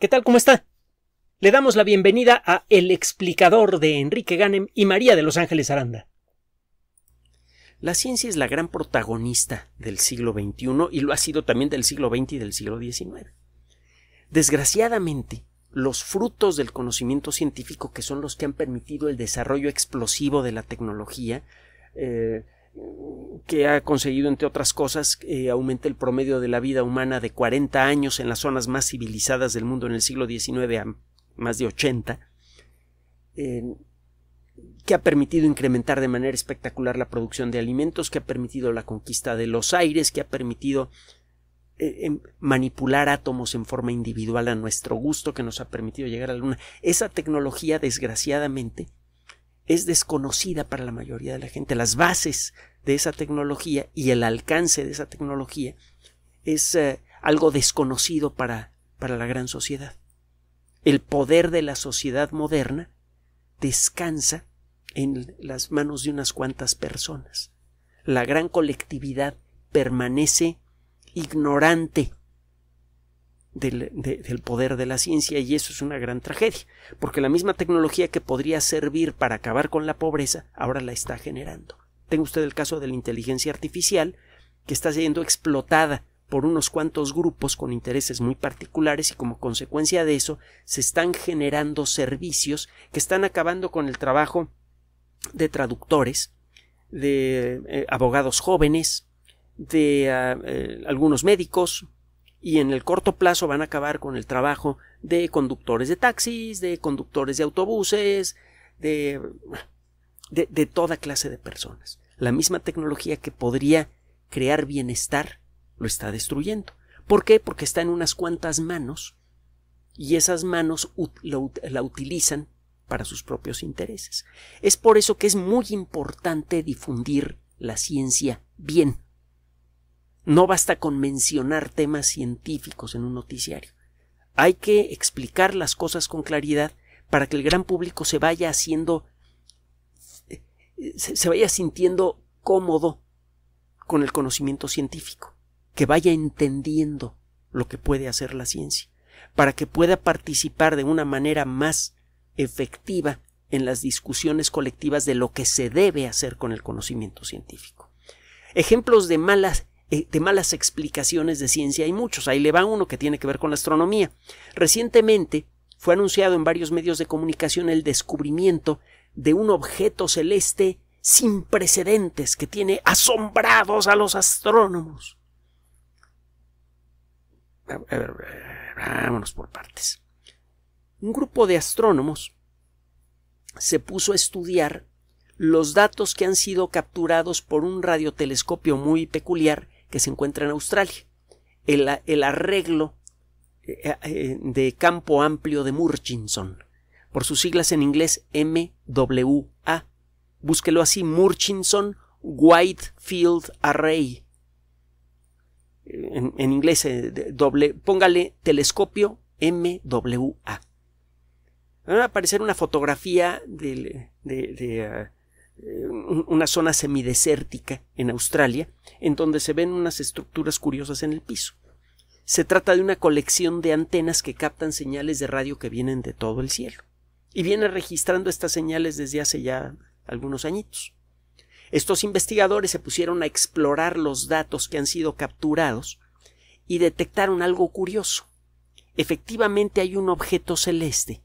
¿Qué tal? ¿Cómo está? Le damos la bienvenida a El explicador de Enrique Ganem y María de Los Ángeles Aranda. La ciencia es la gran protagonista del siglo XXI y lo ha sido también del siglo XX y del siglo XIX. Desgraciadamente, los frutos del conocimiento científico, que son los que han permitido el desarrollo explosivo de la tecnología, eh, que ha conseguido, entre otras cosas, que aumente el promedio de la vida humana de 40 años en las zonas más civilizadas del mundo en el siglo XIX a más de 80, que ha permitido incrementar de manera espectacular la producción de alimentos, que ha permitido la conquista de los aires, que ha permitido eh, em, manipular átomos en forma individual a nuestro gusto, que nos ha permitido llegar a la luna. Esa tecnología, desgraciadamente, es desconocida para la mayoría de la gente. Las bases de esa tecnología y el alcance de esa tecnología es eh, algo desconocido para, para la gran sociedad. El poder de la sociedad moderna descansa en las manos de unas cuantas personas. La gran colectividad permanece ignorante del, poder de la ciencia y eso es una gran tragedia, porque la misma tecnología que podría servir para acabar con la pobreza ahora la está generando. Tengo usted el caso de la inteligencia artificial, que está siendo explotada por unos cuantos grupos con intereses muy particulares y como consecuencia de eso se están generando servicios que están acabando con el trabajo de traductores, de eh, abogados jóvenes, de ah, eh, algunos médicos, y en el corto plazo van a acabar con el trabajo de conductores de taxis, de conductores de autobuses, de, de, toda clase de personas. La misma tecnología que podría crear bienestar lo está destruyendo. ¿Por qué? Porque está en unas cuantas manos y esas manos la utilizan para sus propios intereses. Es por eso que es muy importante difundir la ciencia bien, no basta con mencionar temas científicos en un noticiario. Hay que explicar las cosas con claridad para que el gran público se vaya haciendo, se vaya sintiendo cómodo con el conocimiento científico, que vaya entendiendo lo que puede hacer la ciencia, para que pueda participar de una manera más efectiva en las discusiones colectivas de lo que se debe hacer con el conocimiento científico. Ejemplos de malas eh, de malas explicaciones de ciencia hay muchos. Ahí le va uno que tiene que ver con la astronomía. Recientemente fue anunciado en varios medios de comunicación el descubrimiento de un objeto celeste sin precedentes que tiene asombrados a los astrónomos. vámonos por partes. Un grupo de astrónomos se puso a estudiar los datos que han sido capturados por un radiotelescopio muy peculiar que se encuentra en Australia. El, el arreglo eh, eh, de campo amplio de Murchison, por sus siglas en inglés MWA. Búsquelo así, Murchison Whitefield Array. En, inglés, eh, doble, póngale telescopio MWA. Va a aparecer una fotografía de, una zona semidesértica en Australia, en donde se ven unas estructuras curiosas en el piso. Se trata de una colección de antenas que captan señales de radio que vienen de todo el cielo, y viene registrando estas señales desde hace ya algunos añitos. Estos investigadores se pusieron a explorar los datos que han sido capturados y detectaron algo curioso. Efectivamente hay un objeto celeste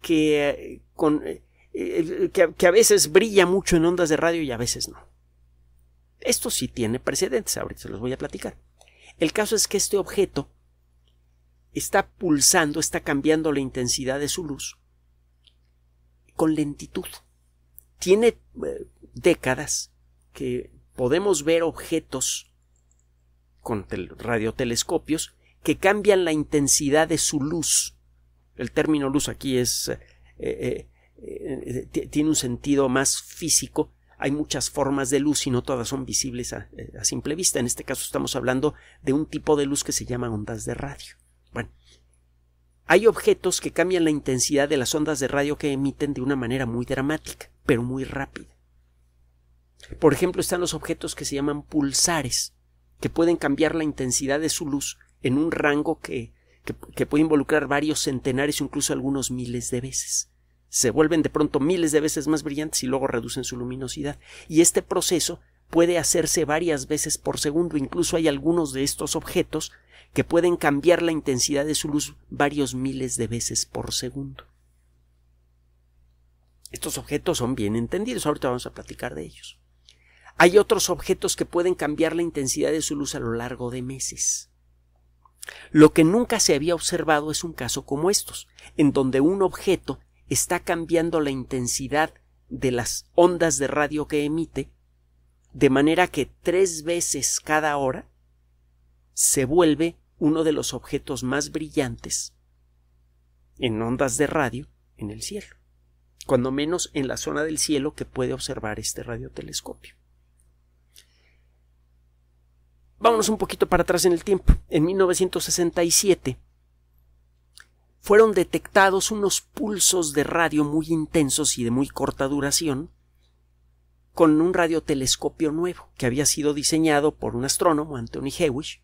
que eh, con eh, eh, eh, que, a veces brilla mucho en ondas de radio y a veces no. Esto sí tiene precedentes, ahorita se los voy a platicar. El caso es que este objeto está pulsando, está cambiando la intensidad de su luz con lentitud. Tiene eh, décadas que podemos ver objetos con radiotelescopios que cambian la intensidad de su luz. El término luz aquí es eh, eh, tiene un sentido más físico. Hay muchas formas de luz y no todas son visibles eh, a, simple vista. En este caso estamos hablando de un tipo de luz que se llama ondas de radio. Bueno, hay objetos que cambian la intensidad de las ondas de radio que emiten de una manera muy dramática, pero muy rápida. Por ejemplo, están los objetos que se llaman pulsares, que pueden cambiar la intensidad de su luz en un rango que, que, que puede involucrar varios centenares o incluso algunos miles de veces se vuelven de pronto miles de veces más brillantes y luego reducen su luminosidad. Y este proceso puede hacerse varias veces por segundo. Incluso hay algunos de estos objetos que pueden cambiar la intensidad de su luz varios miles de veces por segundo. Estos objetos son bien entendidos, ahorita vamos a platicar de ellos. Hay otros objetos que pueden cambiar la intensidad de su luz a lo largo de meses. Lo que nunca se había observado es un caso como estos, en donde un objeto está cambiando la intensidad de las ondas de radio que emite, de manera que tres veces cada hora se vuelve uno de los objetos más brillantes en ondas de radio en el cielo, cuando menos en la zona del cielo que puede observar este radiotelescopio. Vámonos un poquito para atrás en el tiempo. En 1967, fueron detectados unos pulsos de radio muy intensos y de muy corta duración con un radiotelescopio nuevo que había sido diseñado por un astrónomo, Anthony Hewish.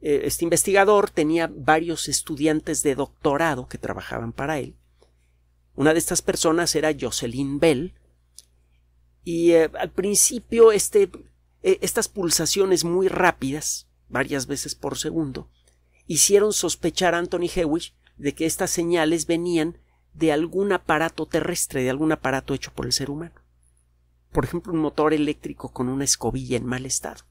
Eh, este investigador tenía varios estudiantes de doctorado que trabajaban para él. Una de estas personas era Jocelyn Bell, y eh, al principio este, e, estas pulsaciones muy rápidas, varias veces por segundo, hicieron sospechar a Anthony Hewish de que estas señales venían de algún aparato terrestre, de algún aparato hecho por el ser humano. Por ejemplo, un motor eléctrico con una escobilla en mal estado.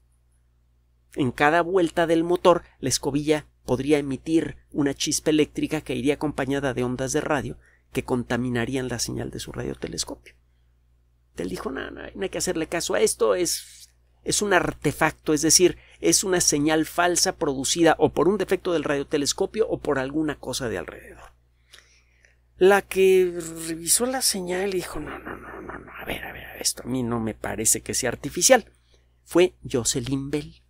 En cada vuelta del motor, la escobilla podría emitir una chispa eléctrica que iría acompañada de ondas de radio que contaminarían la señal de su radiotelescopio. Él dijo, no, no, no hay que hacerle caso a esto, es es un artefacto, es decir, es una señal falsa producida o por un defecto del radiotelescopio o por alguna cosa de alrededor. La que revisó la señal y dijo, no, no, no, no, no, a ver, a ver, esto a mí no me parece que sea artificial. Fue Jocelyn Bell.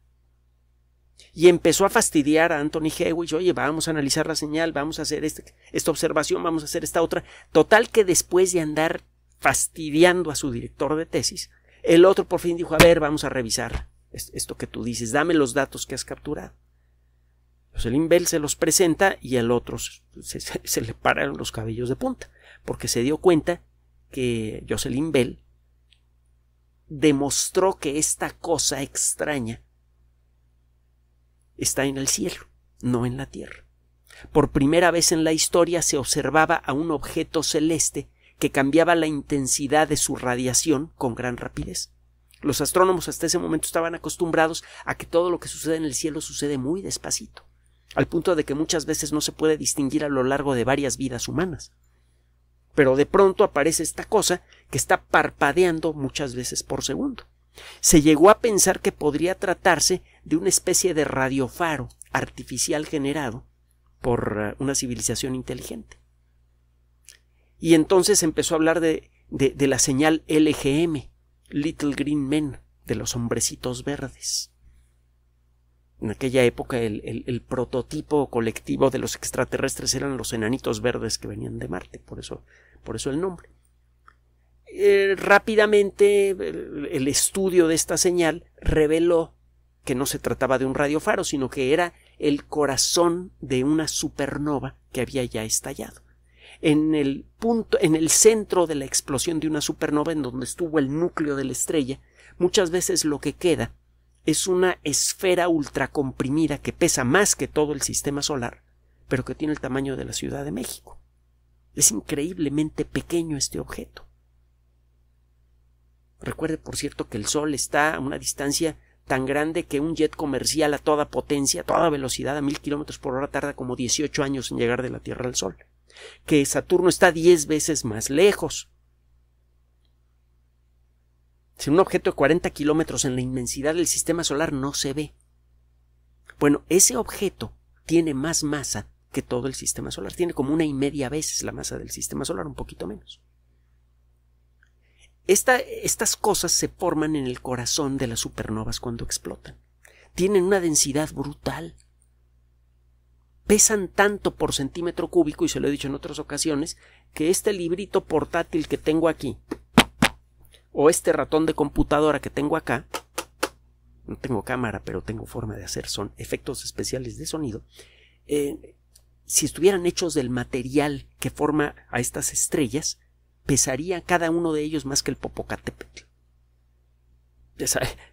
Y empezó a fastidiar a Anthony Hewitt, oye, vamos a analizar la señal, vamos a hacer este, esta observación, vamos a hacer esta otra. Total que después de andar fastidiando a su director de tesis, el otro por fin dijo, a ver, vamos a revisar esto que tú dices, dame los datos que has capturado. Jocelyn pues Bell se los presenta y al otro se, se, le pararon los cabellos de punta, porque se dio cuenta que Jocelyn Bell demostró que esta cosa extraña está en el cielo, no en la tierra. Por primera vez en la historia se observaba a un objeto celeste que cambiaba la intensidad de su radiación con gran rapidez. Los astrónomos hasta ese momento estaban acostumbrados a que todo lo que sucede en el cielo sucede muy despacito, al punto de que muchas veces no se puede distinguir a lo largo de varias vidas humanas. Pero de pronto aparece esta cosa que está parpadeando muchas veces por segundo. Se llegó a pensar que podría tratarse de una especie de radiofaro artificial generado por eh, una civilización inteligente y entonces empezó a hablar de, la señal LGM, Little Green Men, de los hombrecitos verdes. En aquella época el, prototipo colectivo de los extraterrestres eran los enanitos verdes que venían de Marte, por eso, por eso el nombre. Eh, rápidamente el estudio de esta señal reveló que no se trataba de un radiofaro, sino que era el corazón de una supernova que había ya estallado en el punto, en el centro de la explosión de una supernova, en donde estuvo el núcleo de la estrella, muchas veces lo que queda es una esfera ultracomprimida que pesa más que todo el sistema solar, pero que tiene el tamaño de la Ciudad de México. Es increíblemente pequeño este objeto. Recuerde, por cierto, que el Sol está a una distancia tan grande que un jet comercial a toda potencia, a toda velocidad, a mil kilómetros por hora, tarda como 18 años en llegar de la Tierra al Sol que Saturno está 10 veces más lejos. Si un objeto de 40 kilómetros en la inmensidad del sistema solar no se ve. Bueno, ese objeto tiene más masa que todo el sistema solar. Tiene como una y media veces la masa del sistema solar, un poquito menos. estas cosas se forman en el corazón de las supernovas cuando explotan. Tienen una densidad brutal pesan tanto por centímetro cúbico, y se lo he dicho en otras ocasiones, que este librito portátil que tengo aquí, o este ratón de computadora que tengo acá, no tengo cámara, pero tengo forma de hacer son efectos especiales de sonido, eh, si estuvieran hechos del material que forma a estas estrellas, pesaría cada uno de ellos más que el Popocatépetl.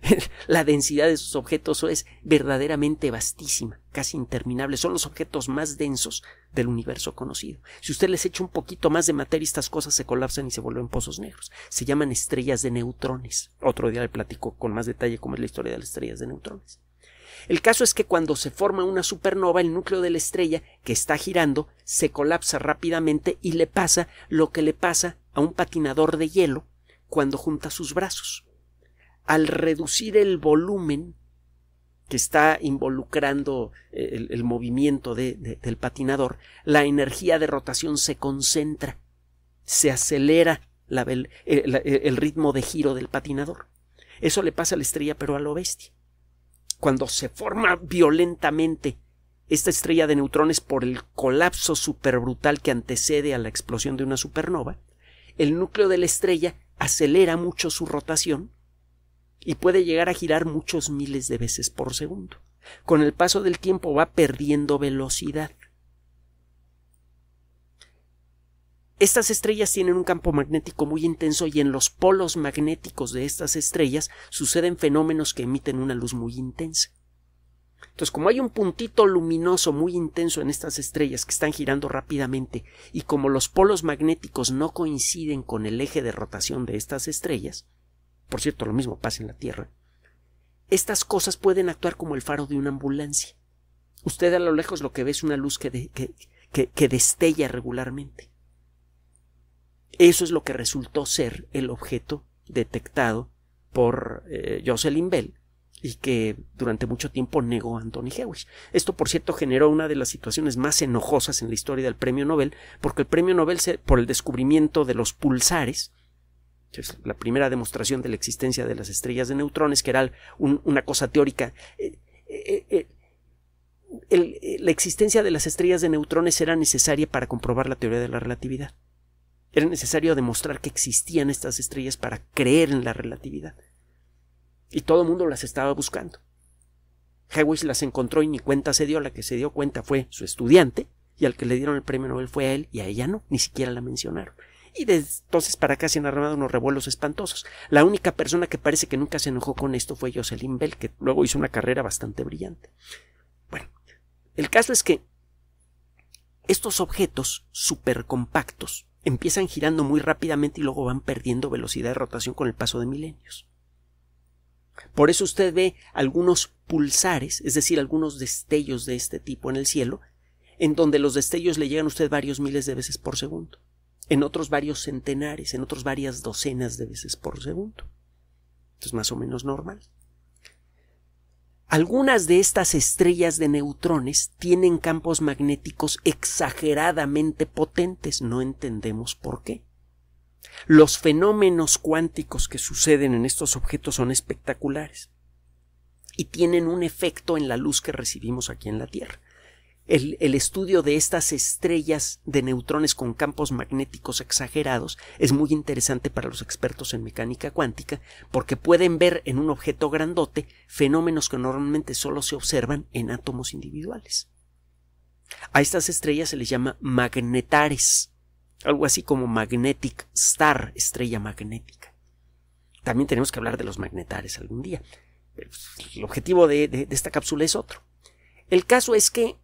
la densidad de sus objetos es verdaderamente vastísima, casi interminable. Son los objetos más densos del universo conocido. Si usted les echa un poquito más de materia, estas cosas se colapsan y se vuelven pozos negros. Se llaman estrellas de neutrones. Otro día le platico con más detalle cómo es la historia de las estrellas de neutrones. El caso es que cuando se forma una supernova, el núcleo de la estrella que está girando se colapsa rápidamente y le pasa lo que le pasa a un patinador de hielo cuando junta sus brazos al reducir el volumen que está involucrando eh, el, movimiento del patinador, la energía de rotación se concentra, se acelera el, eh, eh, el ritmo de giro del patinador. Eso le pasa a la estrella pero a lo bestia. Cuando se forma violentamente esta estrella de neutrones por el colapso superbrutal que antecede a la explosión de una supernova, el núcleo de la estrella acelera mucho su rotación y puede llegar a girar muchos miles de veces por segundo. Con el paso del tiempo va perdiendo velocidad. Estas estrellas tienen un campo magnético muy intenso y en los polos magnéticos de estas estrellas suceden fenómenos que emiten una luz muy intensa. Entonces, como hay un puntito luminoso muy intenso en estas estrellas que están girando rápidamente y como los polos magnéticos no coinciden con el eje de rotación de estas estrellas, por cierto, lo mismo pasa en la Tierra. Estas cosas pueden actuar como el faro de una ambulancia. Usted a lo lejos lo que ve es una luz que, que, destella regularmente. Eso es lo que resultó ser el objeto detectado por eh, Jocelyn Bell y que durante mucho tiempo negó a Anthony Hewish. Esto, por cierto, generó una de las situaciones más enojosas en la historia del Premio Nobel, porque el Premio Nobel, se, por el descubrimiento de los pulsares, la primera demostración de la existencia de las estrellas de neutrones, que era una cosa teórica. Eh, eh, eh, la existencia de las estrellas de neutrones era necesaria para comprobar la teoría de la relatividad. Era necesario demostrar que existían estas estrellas para creer en la relatividad. Y todo el mundo las estaba buscando. Hewitt las encontró y ni cuenta se dio. La que se dio cuenta fue su estudiante, y al que le dieron el premio Nobel fue a él y a ella no, ni siquiera la mencionaron y entonces para acá se han armado unos revuelos espantosos. La única persona que parece que nunca se enojó con esto fue Jocelyn Bell, que luego hizo una carrera bastante brillante. Bueno, el caso es que estos objetos supercompactos empiezan girando muy rápidamente y luego van perdiendo velocidad de rotación con el paso de milenios. Por eso usted ve algunos pulsares, es decir, algunos destellos de este tipo en el cielo, en donde los destellos le llegan a usted varios miles de veces por segundo en otros varios centenares, en otros varias docenas de veces por segundo. Esto es más o menos normal. Algunas de estas estrellas de neutrones tienen campos magnéticos exageradamente potentes, no entendemos por qué. Los fenómenos cuánticos que suceden en estos objetos son espectaculares y tienen un efecto en la luz que recibimos aquí en la Tierra el, estudio de estas estrellas de neutrones con campos magnéticos exagerados es muy interesante para los expertos en mecánica cuántica porque pueden ver en un objeto grandote fenómenos que normalmente solo se observan en átomos individuales. A estas estrellas se les llama magnetares, algo así como magnetic star, estrella magnética. También tenemos que hablar de los magnetares algún día. El objetivo de, de esta cápsula es otro. El caso es que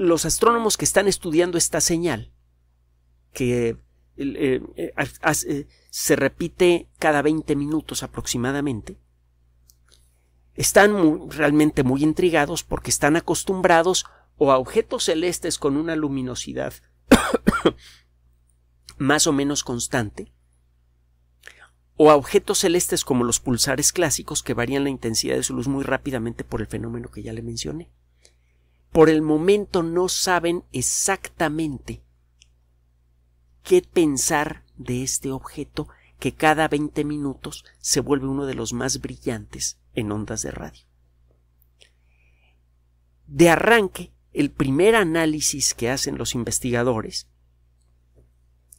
los astrónomos que están estudiando esta señal, que eh, eh, eh, se repite cada 20 minutos aproximadamente, están realmente muy intrigados porque están acostumbrados o a objetos celestes con una luminosidad más o menos constante, o a objetos celestes como los pulsares clásicos que varían la intensidad de su luz muy rápidamente por el fenómeno que ya le mencioné por el momento no saben exactamente qué pensar de este objeto que cada 20 minutos se vuelve uno de los más brillantes en ondas de radio. De arranque, el primer análisis que hacen los investigadores,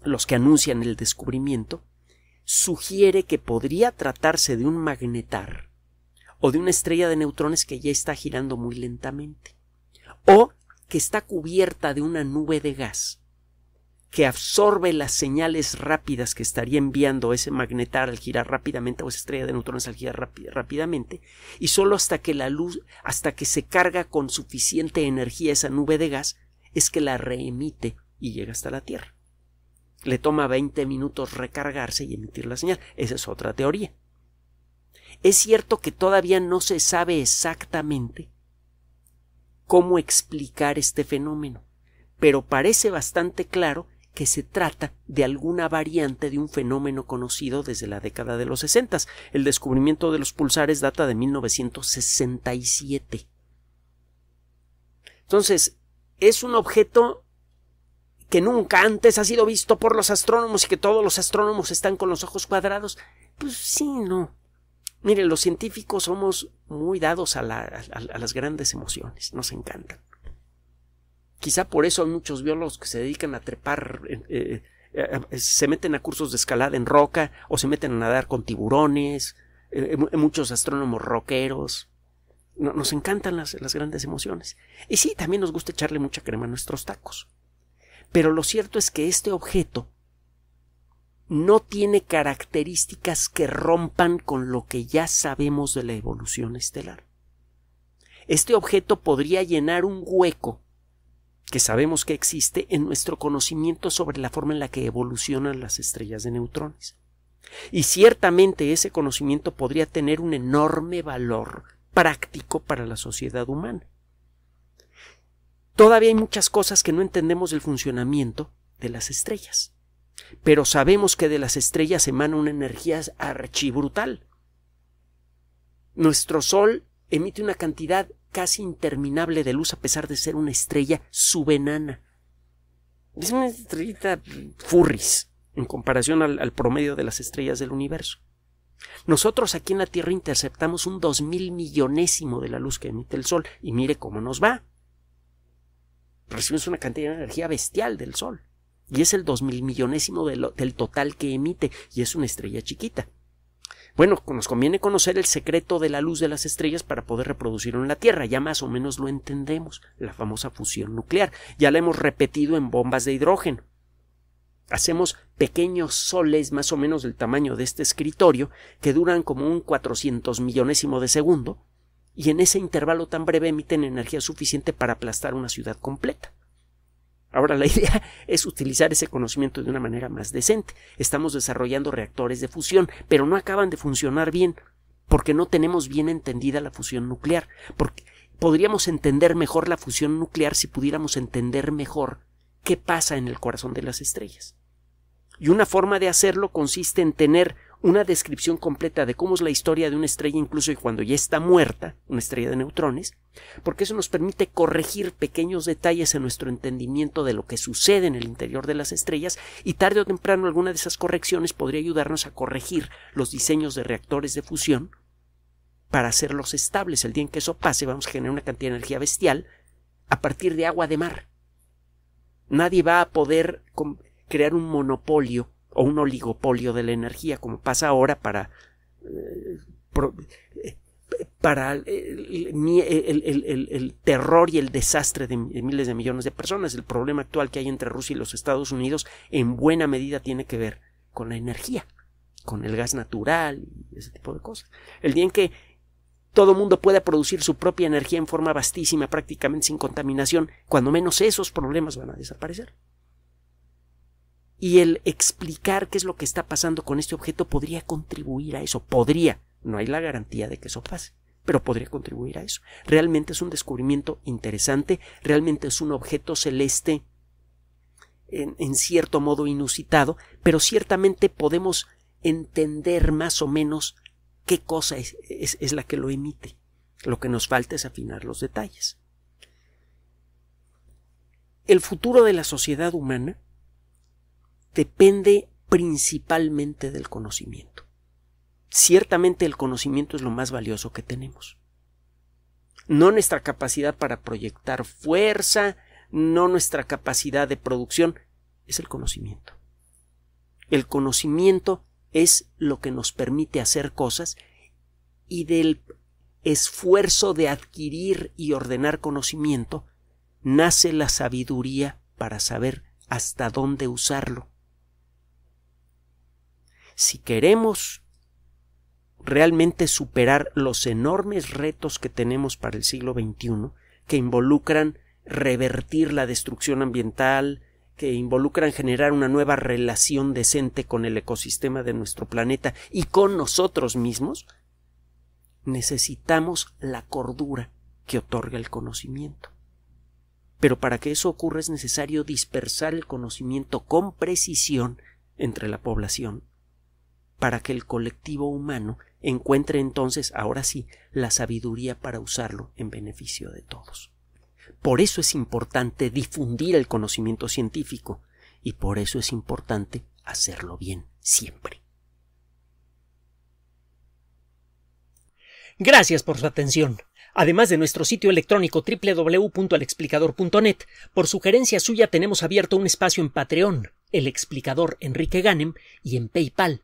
los que anuncian el descubrimiento, sugiere que podría tratarse de un magnetar o de una estrella de neutrones que ya está girando muy lentamente o que está cubierta de una nube de gas que absorbe las señales rápidas que estaría enviando ese magnetar al girar rápidamente o esa estrella de neutrones al girar rápidamente y solo hasta que la luz hasta que se carga con suficiente energía esa nube de gas es que la reemite y llega hasta la Tierra. Le toma 20 minutos recargarse y emitir la señal. Esa es otra teoría. Es cierto que todavía no se sabe exactamente cómo explicar este fenómeno, pero parece bastante claro que se trata de alguna variante de un fenómeno conocido desde la década de los sesentas. El descubrimiento de los pulsares data de 1967. Entonces, es un objeto que nunca antes ha sido visto por los astrónomos y que todos los astrónomos están con los ojos cuadrados. Pues sí, no. Mire, los científicos somos muy dados a, las grandes emociones, nos encantan. Quizá por eso hay muchos biólogos que se dedican a trepar, eh, eh, eh, se meten a cursos de escalada en roca o se meten a nadar con tiburones, muchos astrónomos roqueros. nos encantan las, las grandes emociones. Y sí, también nos gusta echarle mucha crema a nuestros tacos. Pero lo cierto es que este objeto no tiene características que rompan con lo que ya sabemos de la evolución estelar. Este objeto podría llenar un hueco que sabemos que existe en nuestro conocimiento sobre la forma en la que evolucionan las estrellas de neutrones. Y ciertamente ese conocimiento podría tener un enorme valor práctico para la sociedad humana. Todavía hay muchas cosas que no entendemos del funcionamiento de las estrellas. Pero sabemos que de las estrellas emana una energía archibrutal. Nuestro Sol emite una cantidad casi interminable de luz a pesar de ser una estrella subenana. Es una estrellita furris en comparación al, promedio de las estrellas del universo. Nosotros aquí en la Tierra interceptamos un dos mil millonésimo de la luz que emite el Sol y mire cómo nos va. Recibimos una cantidad de energía bestial del Sol y es el dos mil millonésimo del total que emite y es una estrella chiquita. Bueno, nos conviene conocer el secreto de la luz de las estrellas para poder reproducirlo en la Tierra. Ya más o menos lo entendemos, la famosa fusión nuclear. Ya la hemos repetido en bombas de hidrógeno. Hacemos pequeños soles más o menos del tamaño de este escritorio que duran como un cuatrocientos millonésimo de segundo y en ese intervalo tan breve emiten energía suficiente para aplastar una ciudad completa. Ahora, la idea es utilizar ese conocimiento de una manera más decente. Estamos desarrollando reactores de fusión, pero no acaban de funcionar bien, porque no tenemos bien entendida la fusión nuclear. Porque podríamos entender mejor la fusión nuclear si pudiéramos entender mejor qué pasa en el corazón de las estrellas. Y una forma de hacerlo consiste en tener una descripción completa de cómo es la historia de una estrella incluso y cuando ya está muerta, una estrella de neutrones, porque eso nos permite corregir pequeños detalles en nuestro entendimiento de lo que sucede en el interior de las estrellas y tarde o temprano alguna de esas correcciones podría ayudarnos a corregir los diseños de reactores de fusión para hacerlos estables. El día en que eso pase vamos a generar una cantidad de energía bestial a partir de agua de mar. Nadie va a poder crear un monopolio o un oligopolio de la energía, como pasa ahora para, eh, eh, para eh, el, el, terror y el desastre de miles de millones de personas. El problema actual que hay entre Rusia y los Estados Unidos en buena medida tiene que ver con la energía, con el gas natural y ese tipo de cosas. El día en que todo mundo pueda producir su propia energía en forma vastísima, prácticamente sin contaminación, cuando menos esos problemas van a desaparecer y el explicar qué es lo que está pasando con este objeto podría contribuir a eso, podría, no hay la garantía de que eso pase, pero podría contribuir a eso. Realmente es un descubrimiento interesante, realmente es un objeto celeste en, cierto modo inusitado, pero ciertamente podemos entender más o menos qué cosa es, es la que lo emite. Lo que nos falta es afinar los detalles. El futuro de la sociedad humana depende principalmente del conocimiento. Ciertamente el conocimiento es lo más valioso que tenemos. No nuestra capacidad para proyectar fuerza, no nuestra capacidad de producción, es el conocimiento. El conocimiento es lo que nos permite hacer cosas y del esfuerzo de adquirir y ordenar conocimiento nace la sabiduría para saber hasta dónde usarlo si queremos realmente superar los enormes retos que tenemos para el siglo XXI, que involucran revertir la destrucción ambiental, que involucran generar una nueva relación decente con el ecosistema de nuestro planeta y con nosotros mismos, necesitamos la cordura que otorga el conocimiento. Pero para que eso ocurra es necesario dispersar el conocimiento con precisión entre la población para que el colectivo humano encuentre entonces, ahora sí, la sabiduría para usarlo en beneficio de todos. Por eso es importante difundir el conocimiento científico y por eso es importante hacerlo bien siempre. Gracias por su atención. Además de nuestro sitio electrónico www.alexplicador.net, por sugerencia suya tenemos abierto un espacio en Patreon, el explicador Enrique Ganem, y en PayPal,